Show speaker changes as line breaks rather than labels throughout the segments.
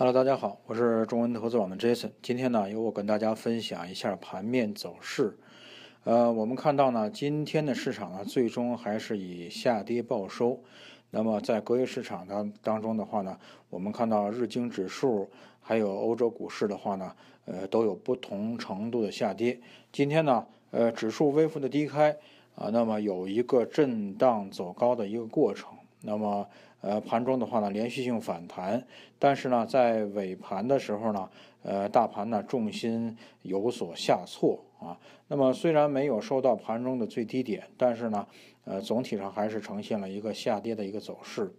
Hello，大家好，我是中文投资网的 Jason。今天呢，由我跟大家分享一下盘面走势。呃，我们看到呢，今天的市场呢，最终还是以下跌报收。那么在隔夜市场当当中的话呢，我们看到日经指数还有欧洲股市的话呢，呃，都有不同程度的下跌。今天呢，呃，指数微幅的低开啊，那么有一个震荡走高的一个过程。那么，呃，盘中的话呢，连续性反弹，但是呢，在尾盘的时候呢，呃，大盘呢重心有所下挫啊。那么虽然没有收到盘中的最低点，但是呢，呃，总体上还是呈现了一个下跌的一个走势。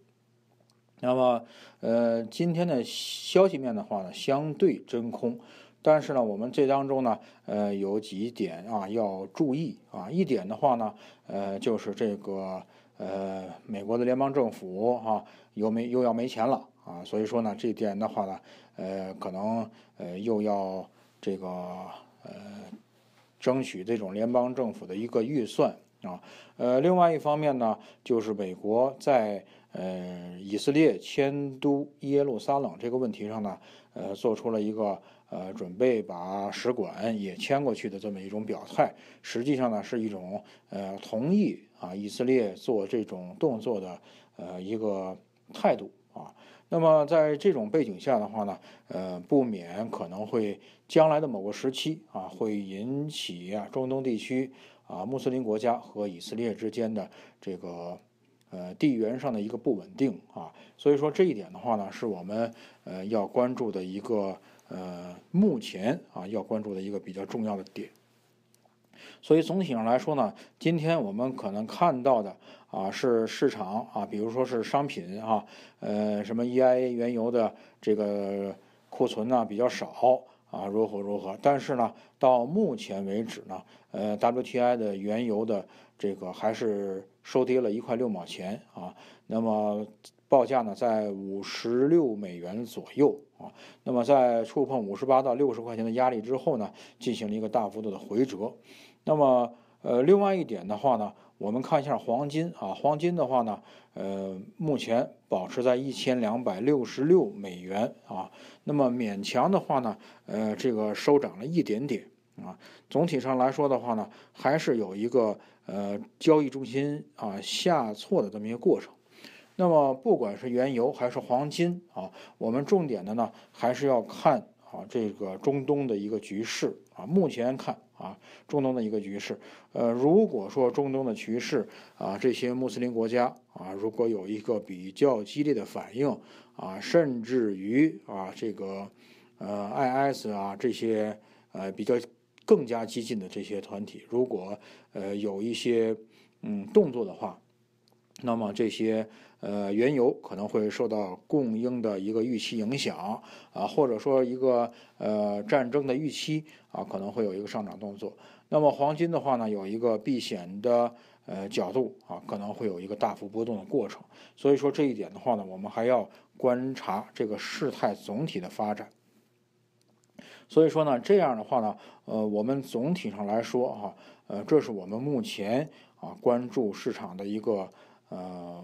那么，呃，今天的消息面的话呢，相对真空，但是呢，我们这当中呢，呃，有几点啊要注意啊。一点的话呢，呃，就是这个。呃，美国的联邦政府啊，又没又要没钱了啊，所以说呢，这点的话呢，呃，可能呃又要这个呃争取这种联邦政府的一个预算啊，呃，另外一方面呢，就是美国在。呃，以色列迁都耶路撒冷这个问题上呢，呃，做出了一个呃，准备把使馆也迁过去的这么一种表态，实际上呢是一种呃同意啊，以色列做这种动作的呃一个态度啊。那么在这种背景下的话呢，呃，不免可能会将来的某个时期啊，会引起啊、中东地区啊穆斯林国家和以色列之间的这个。呃，地缘上的一个不稳定啊，所以说这一点的话呢，是我们呃要关注的一个呃目前啊要关注的一个比较重要的点。所以总体上来说呢，今天我们可能看到的啊是市场啊，比如说是商品啊，呃，什么 EIA 原油的这个库存呢比较少。啊，如何如何？但是呢，到目前为止呢，呃，WTI 的原油的这个还是收跌了一块六毛钱啊。那么报价呢，在五十六美元左右啊。那么在触碰五十八到六十块钱的压力之后呢，进行了一个大幅度的回折。那么，呃，另外一点的话呢。我们看一下黄金啊，黄金的话呢，呃，目前保持在一千两百六十六美元啊，那么勉强的话呢，呃，这个收涨了一点点啊，总体上来说的话呢，还是有一个呃交易中心啊下挫的这么一个过程。那么不管是原油还是黄金啊，我们重点的呢还是要看。啊，这个中东的一个局势啊，目前看啊，中东的一个局势，呃，如果说中东的局势啊，这些穆斯林国家啊，如果有一个比较激烈的反应啊，甚至于啊，这个呃，IS 啊这些呃比较更加激进的这些团体，如果呃有一些嗯动作的话。那么这些呃原油可能会受到供应的一个预期影响啊，或者说一个呃战争的预期啊，可能会有一个上涨动作。那么黄金的话呢，有一个避险的呃角度啊，可能会有一个大幅波动的过程。所以说这一点的话呢，我们还要观察这个事态总体的发展。所以说呢，这样的话呢，呃，我们总体上来说啊，呃，这是我们目前啊关注市场的一个。呃，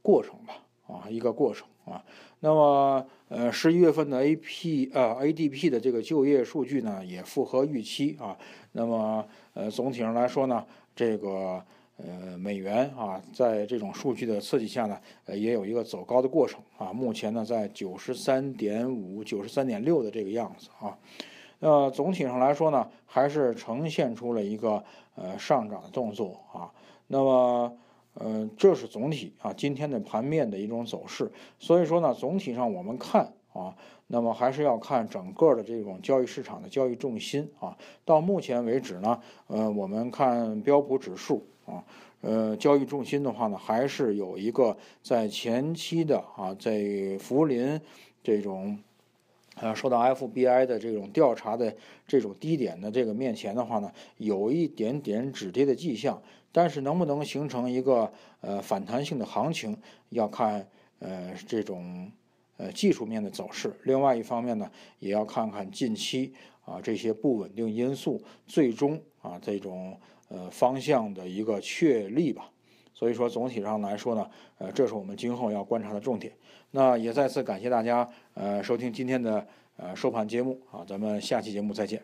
过程吧，啊，一个过程啊。那么，呃，十一月份的 A P 呃 A D P 的这个就业数据呢，也符合预期啊。那么，呃，总体上来说呢，这个呃美元啊，在这种数据的刺激下呢，也有一个走高的过程啊。目前呢，在九十三点五、九十三点六的这个样子啊。那总体上来说呢，还是呈现出了一个呃上涨的动作啊。那么。嗯，这是总体啊，今天的盘面的一种走势。所以说呢，总体上我们看啊，那么还是要看整个的这种交易市场的交易重心啊。到目前为止呢，呃，我们看标普指数啊，呃，交易重心的话呢，还是有一个在前期的啊，在福林这种。呃，受到 FBI 的这种调查的这种低点的这个面前的话呢，有一点点止跌的迹象，但是能不能形成一个呃反弹性的行情，要看呃这种呃技术面的走势。另外一方面呢，也要看看近期啊这些不稳定因素最终啊这种呃方向的一个确立吧。所以说，总体上来说呢，呃，这是我们今后要观察的重点。那也再次感谢大家，呃，收听今天的呃收盘节目啊，咱们下期节目再见。